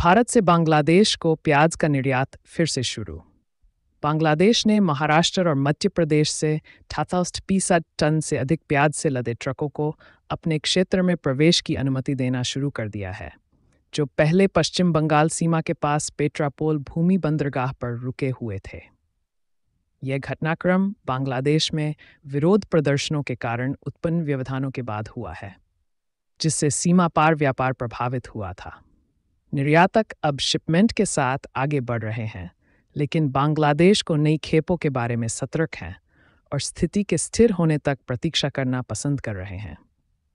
भारत से बांग्लादेश को प्याज का निर्यात फिर से शुरू बांग्लादेश ने महाराष्ट्र और मध्य प्रदेश से ठाथाउस्ट पीसा टन से अधिक प्याज से लदे ट्रकों को अपने क्षेत्र में प्रवेश की अनुमति देना शुरू कर दिया है जो पहले पश्चिम बंगाल सीमा के पास पेट्रापोल भूमि बंदरगाह पर रुके हुए थे यह घटनाक्रम बांग्लादेश में विरोध प्रदर्शनों के कारण उत्पन्न व्यवधानों के बाद हुआ है जिससे सीमा पार व्यापार प्रभावित हुआ था निर्यातक अब शिपमेंट के साथ आगे बढ़ रहे हैं लेकिन बांग्लादेश को नई खेपों के बारे में सतर्क हैं और स्थिति के स्थिर होने तक प्रतीक्षा करना पसंद कर रहे हैं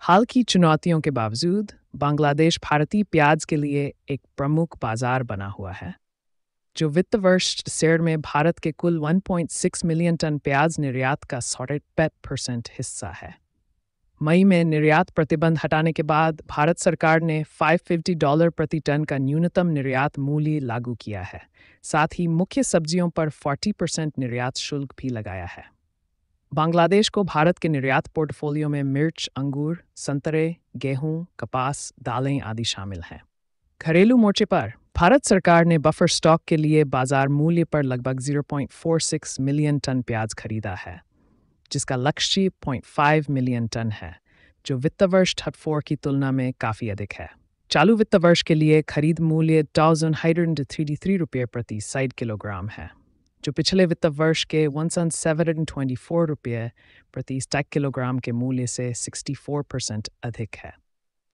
हाल की चुनौतियों के बावजूद बांग्लादेश भारतीय प्याज के लिए एक प्रमुख बाजार बना हुआ है जो वित्त वर्ष सेर में भारत के कुल 1.6 मिलियन टन प्याज निर्यात का सॉटेड परसेंट हिस्सा है मई में निर्यात प्रतिबंध हटाने के बाद भारत सरकार ने 550 डॉलर प्रति टन का न्यूनतम निर्यात मूल्य लागू किया है साथ ही मुख्य सब्जियों पर 40 परसेंट निर्यात शुल्क भी लगाया है बांग्लादेश को भारत के निर्यात पोर्टफोलियो में मिर्च अंगूर संतरे गेहूं कपास दालें आदि शामिल हैं घरेलू मोर्चे पर भारत सरकार ने बफर स्टॉक के लिए बाजार मूल्य पर लगभग 0.46 मिलियन टन प्याज खरीदा है जिसका लक्ष्य 0.5 मिलियन टन है जो वित्त वर्ष थर्ट फोर की तुलना में काफ़ी अधिक है चालू वित्त वर्ष के लिए खरीद मूल्य थाउजेंड हंड्रेड थ्री थ्री रुपये प्रति साइड किलोग्राम है जो पिछले वित्त वर्ष के वन सन सेवन हंड्रेड ट्वेंटी फोर रुपये प्रति स्टैक किलोग्राम के मूल्य से फोर परसेंट अधिक है